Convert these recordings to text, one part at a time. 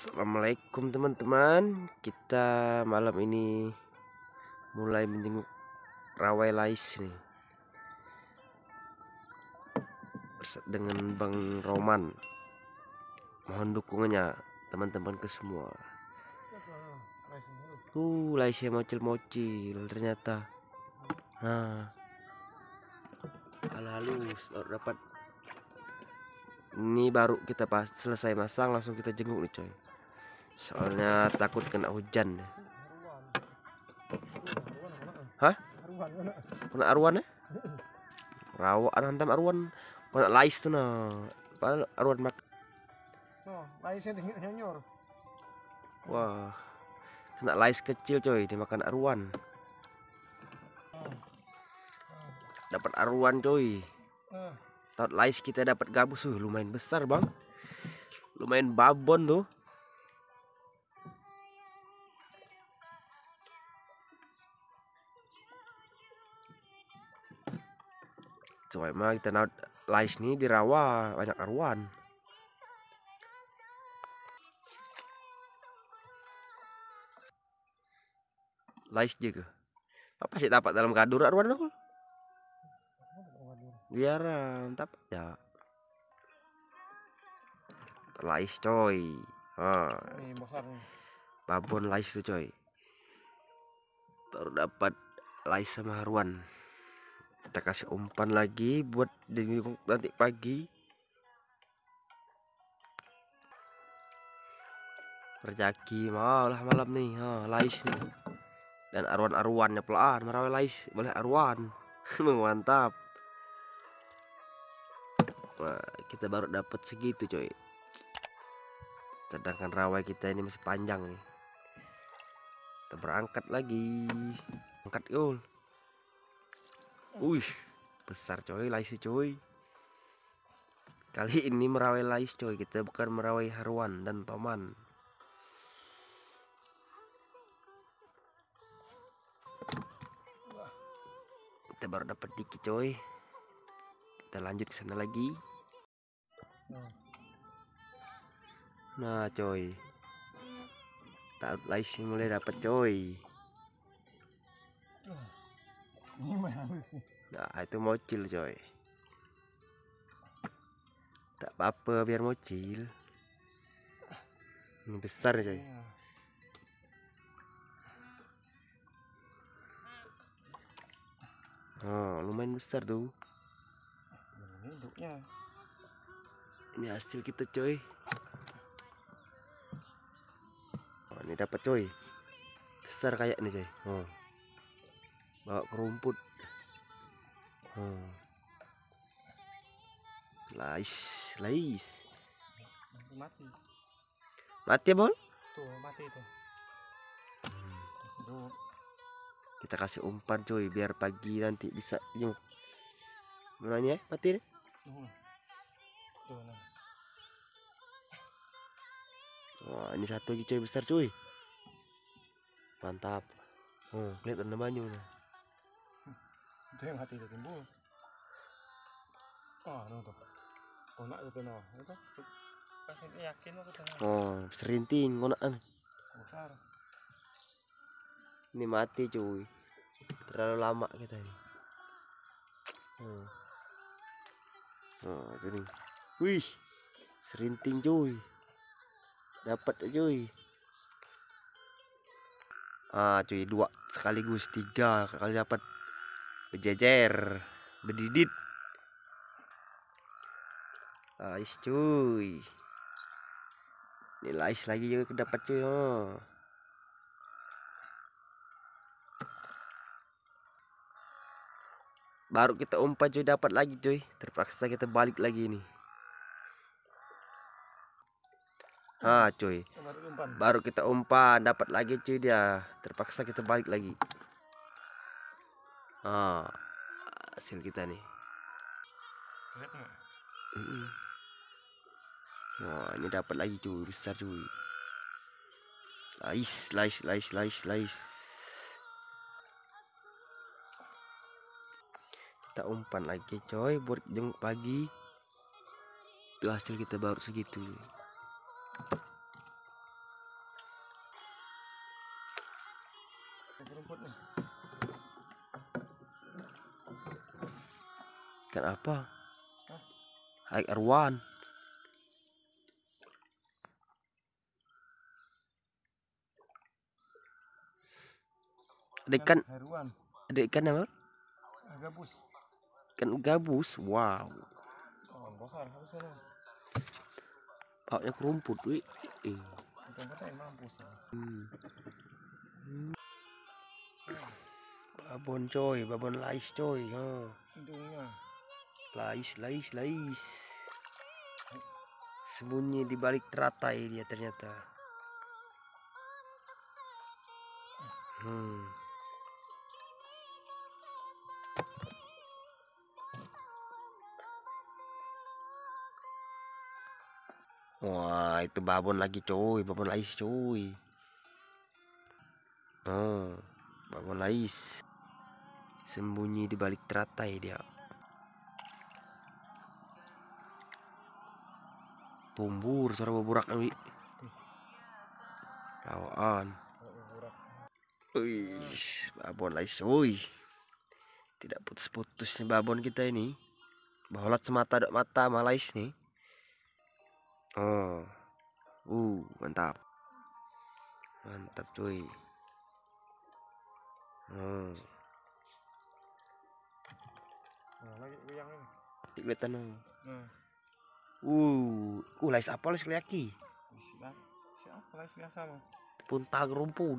Assalamualaikum teman-teman Kita malam ini Mulai menjenguk Rawai Lais nih Dengan Bang Roman Mohon dukungannya Teman-teman ke semua Tuh Laisnya mocil-mocil Ternyata Nah lalu eh, dapat ini baru kita pas selesai masang langsung kita jenguk nih coy soalnya takut kena hujan hah kena aruan ya eh? rawa hantam aruan kena lais tuh nah aruan mak oh, wah kena lais kecil coy dimakan aruan dapat aruan coy eh. tahu lais kita dapat gabus tuh lumayan besar bang lumayan babon tuh cuma mah kita naut lais nih di rawa banyak aruan lais juga apa sih dapat dalam kadur aruan dong biar mantap ya lais coy babon lais tuh coy baru dapat lais sama aruan kita kasih umpan lagi buat nanti pagi rezeki malah malam nih ha, lais nih dan aruan-aruannya aruan pelan ah, merawe lais boleh aruan mantap nah, kita baru dapat segitu coy sedangkan rawai kita ini masih panjang nih kita berangkat lagi angkat yuk Wih, besar coy lice coy. Kali ini merawai lais coy, kita bukan merawai haruan dan toman. Kita baru dapat dikit coy. Kita lanjut ke sana lagi. Nah coy. Tak lais mulai dapat coy nah itu mocil coy tak apa-apa biar mocil ini besar ya coy iya. Oh, lumayan besar tuh. Ini, ini hasil kita coy. Oh, ini dapat coy. Besar kayak nih coy. Oh. Kalau kerumput hmm. lais lais mati mati ya, bon, tuh mati itu hmm. kita kasih umpan cuy biar pagi nanti bisa nyung mulanya mati deh ya? hmm. nah. Wah, ini satu lagi cuy besar cuy. Mantap. Hmm, kelihatan namanya nih. Ito yung hati natin buo. Ah, ano to? Kuna itu na. Ito? Bakit iyakin mo ito Oh, serinting. Kunaan. Besar. Ini mati cuy. Terlalu lama kita ini. Hmm. Oh, itu nih. Wih, serinting cuy. Dapat cuy. Ah, cuy dua sekaligus tiga kali dapat berjejer berdidit nice cuy ini nice lagi juga kedapat cuy baru kita umpan cuy dapat lagi cuy terpaksa kita balik lagi ini ah cuy baru kita umpan dapat lagi cuy dia terpaksa kita balik lagi oh, hasil kita nih nggak? Wah, ini dapat lagi cuy, besar cuy. Lais, lais, lais, lais, lais. Kita umpan lagi coy buat jenguk pagi. Itu hasil kita baru segitu. ikan apa Hai Erwan ada ikan kan- ada ikan apa gabus ikan gabus wow oh, pakai kerumput wih ya. hmm. babon coy babon lais coy ha huh. Lais, lais, lais. Sembunyi di balik teratai dia ternyata. Hmm. Wah, itu babon lagi cuy, babon lais cuy. Oh, hmm, babon lais. Sembunyi di balik teratai dia. tumbur cara boburak nih kawan Wih, babon lais, woi. Tidak putus-putusnya babon kita ini. Baholat semata dok mata malais nih. Oh. Uh, mantap. Mantap, cuy. Hmm. Nah, lagi yang ini. Kelihatan. Oh. Hmm. Uh, ulais uh, apa lais Pun tak rumput.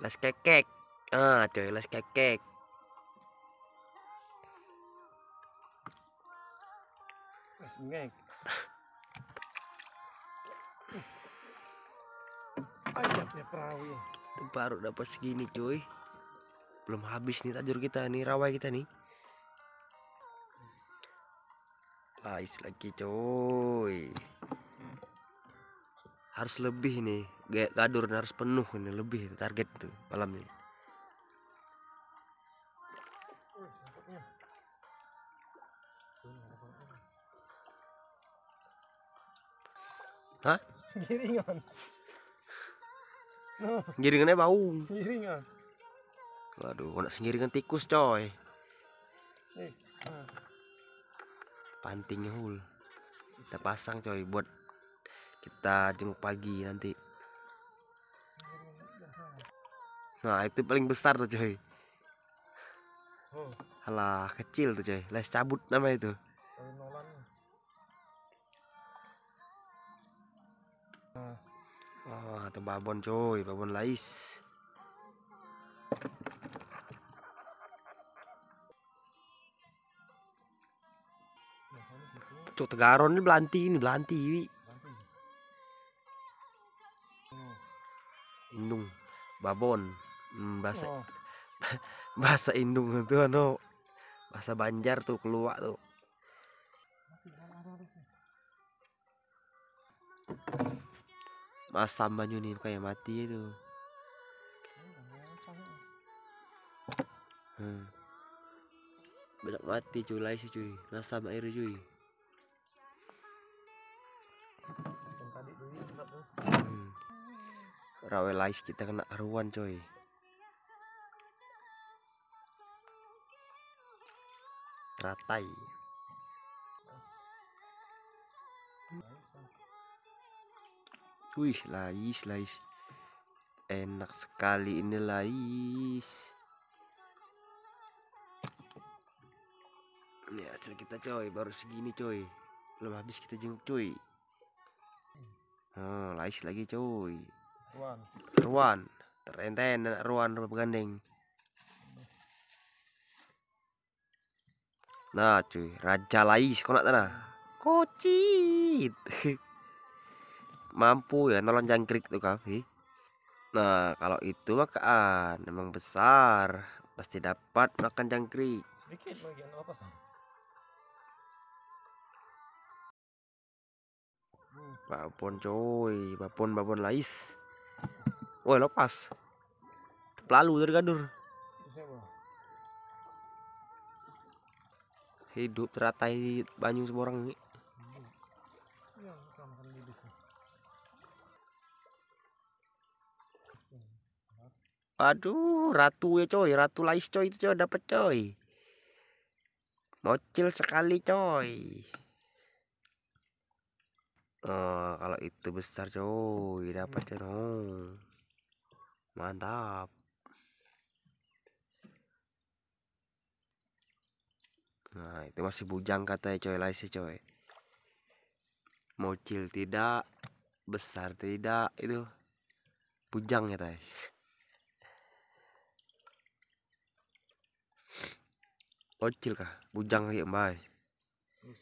Ulais kekek. Ah, cuy, ulais kekek. Ulais ngek. Ayatnya perahu ya. baru dapat segini, cuy. Belum habis nih tajur kita nih, rawai kita nih. Ais lagi coy harus lebih nih gak gadur harus penuh ini lebih target tuh malam ini Hah? Giringan. No. Giringannya bau. Giringan. Waduh, anak senggiringan tikus coy. Eh, nah pantingnya hul kita pasang coy buat kita jenguk pagi nanti nah itu paling besar tuh coy Halah kecil tuh coy les cabut nama itu Oh, ah, atau babon coy, babon lais. Cuk tegaron ini belanti ini belanti. ini Indung, babon, hmm, bahasa oh. bahasa Indung itu anu bahasa Banjar tuh keluar tuh. Masam banyu nih kayak mati itu. Hmm. Benak mati cuy, sih cuy, masam air cuy. rawe lais kita kena aruan coy teratai wih lais lais enak sekali ini lais ini ya, hasil kita coy baru segini coy belum habis kita jenguk coy Nah, lais lagi coy Ruan. Ruan. Terenten ruan gandeng. Nah cuy, raja lais kau nak tanah. Kocit. Mampu ya nolong jangkrik tuh kami. Nah kalau itu makan memang besar pasti dapat makan jangkrik. Sedikit bagian apa sih? Babon coy, babon babon lais. Woi lepas. Pelalu dari gadur. Kan, Hidup teratai banyu semua orang ini. Iya, Aduh, ratu ya coy, ratu lais coy itu coy dapat coy. Mocil sekali coy. Oh, kalau itu besar coy, dapat coy mantap nah itu masih bujang katanya coy sih, coy mocil tidak besar tidak itu bujang ya tay mocil kah bujang lagi mbak hmm.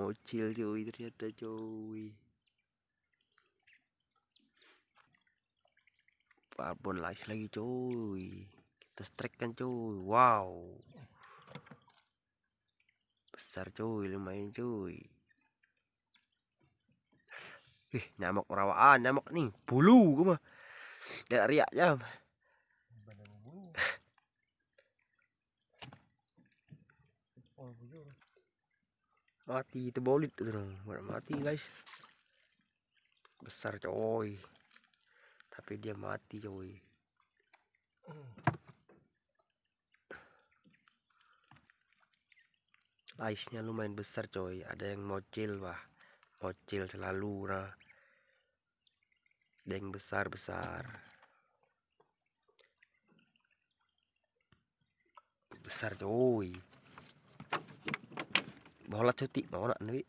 mocil coy ternyata coy Parbon lagi lagi cuy kita strike kan cuy wow besar cuy lumayan cuy Ih, nyamuk rawaan nyamuk nih bulu gue mah dan riak jam mati itu bolit mati guys besar coy tapi dia mati coy ice-nya lumayan besar coy ada yang mocil wah mocil selalu nah ada yang besar besar besar coy bola cuti mau nak nabi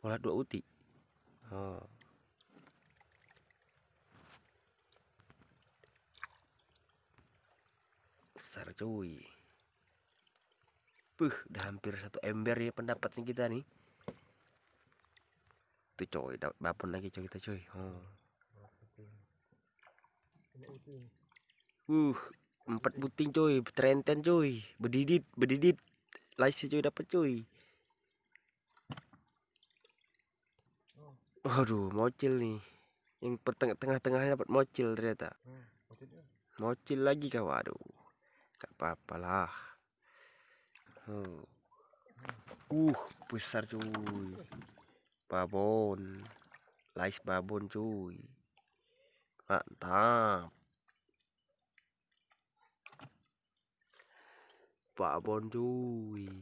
bola dua uti oh. besar cuy Puh, udah hampir satu ember ya pendapatnya kita nih tuh cuy, dapat bapun lagi cuy, kita coy oh. uh empat buting cuy, terenten cuy, berdidit berdidit lice cuy dapat coy waduh mocil nih yang tengah-tengahnya dapat mocil ternyata mocil lagi kau apa-apalah uh besar cuy babon lais babon cuy mantap babon cuy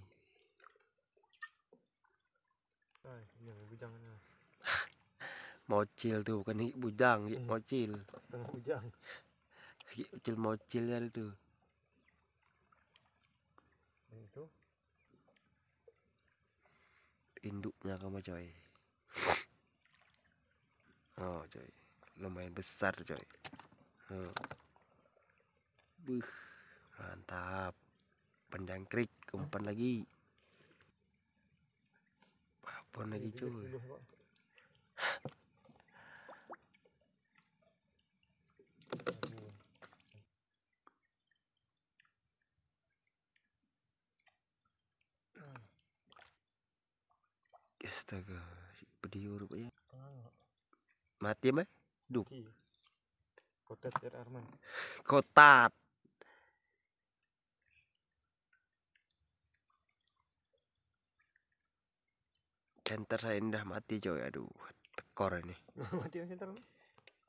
mocil tuh bukan bujang hmm. mocil setengah bujang kecil mocil ya itu induknya kamu coy oh coy lumayan besar coy hmm. Buh, mantap pendangkrik krik umpan lagi babon lagi iya, iya, coy iya, astaga pedih ya mati mah Duk. Iya. kotat ya Arman kotat center saya indah mati coy aduh tekor ini mati center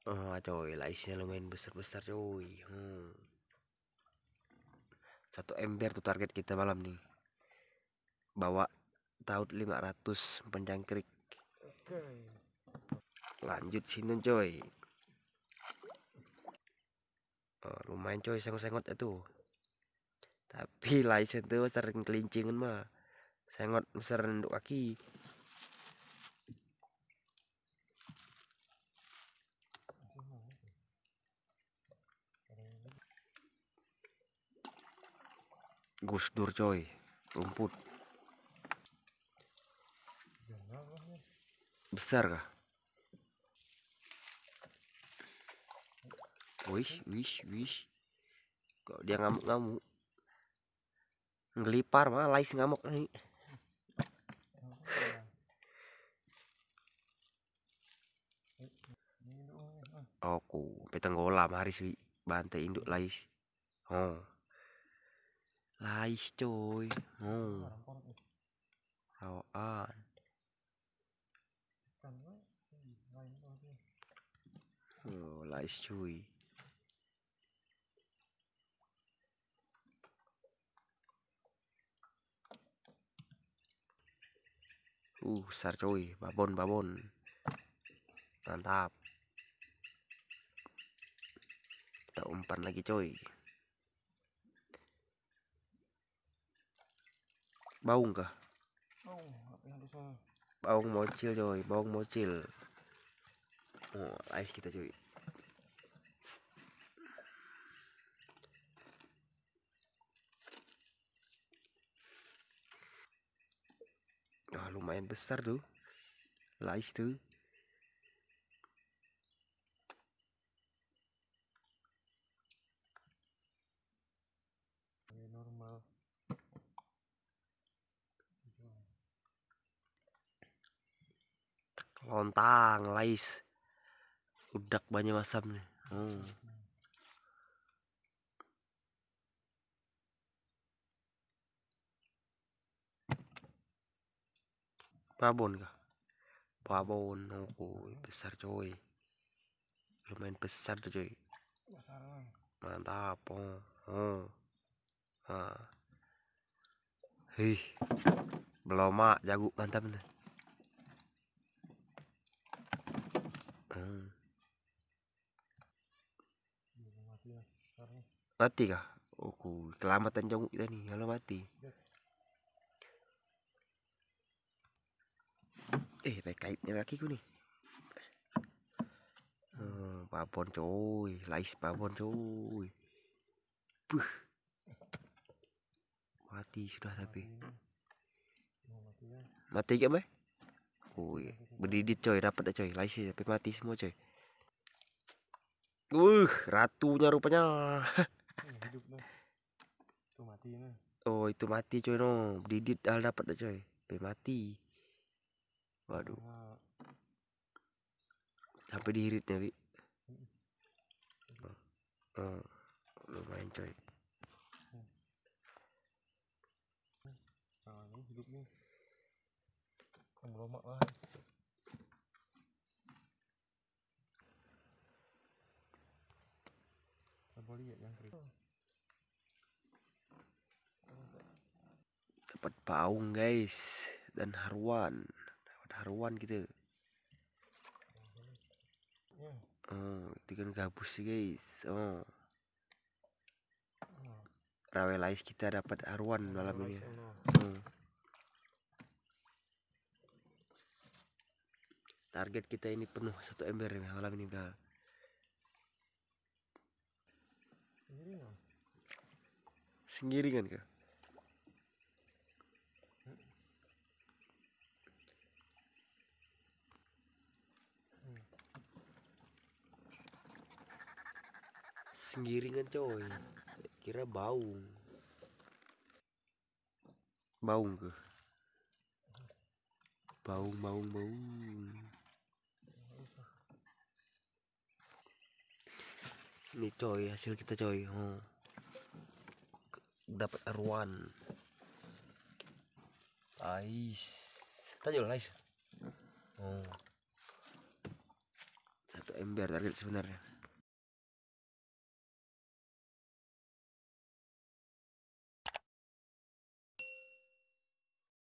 oh coy laisnya lumayan besar-besar coy hmm. satu ember tuh target kita malam nih bawa taut 500 penjangkrik Oke. lanjut sini coy oh, lumayan coy sengot-sengot itu ya, tapi license itu sering kelincingan mah sengot sering untuk kaki Gus Dur coy rumput Besar kah? wish wish wish Kok dia ngamuk-ngamuk? Ngelipar mah lais ngamuk nih. Oku, golam hari sih bantai induk lais. Oh. Lais coy. Oh. awan ah. Lais cuy uh besar cuy babon babon mantap kita umpan lagi cuy baung kah oh, baung mocil cuy, baung mocil oh, ice kita cuy lumayan besar tuh lais tuh normal lontang lais udak banyak masam nih hmm. babon kah babon aku besar coy lumayan besar tuh coy mantap oh, oh. Nah. hih belum mak jago mantap nih hmm. mati kah? Oh, kelamatan jago kita nih, kalau mati. eh baik kaitnya kakiku nih hmm, babon coy lais babon coy Buh. mati sudah tapi mati gak mbak Wih, berdidit coy, dapat dah coy, lais tapi mati semua coy. Uh, ratunya rupanya. Oh, itu mati coy no. Berdidit dah dapat dah coy. Tapi mati waduh sampai dihiritnya wi uh, hmm. hmm. lumayan coy nah ini hidup nih lomak lah coba lihat ya, yang kering dapat paung guys dan haruan haruan gitu oh tiga gabus sih guys oh rawelais kita dapat haruan malam ini target kita ini penuh satu ember ya malam ini udah sendiri kan kak senggiringan coy kira baung baung ke baung baung baung ini coy hasil kita coy oh. dapat aruan Ais tanya lo ais oh satu ember target sebenarnya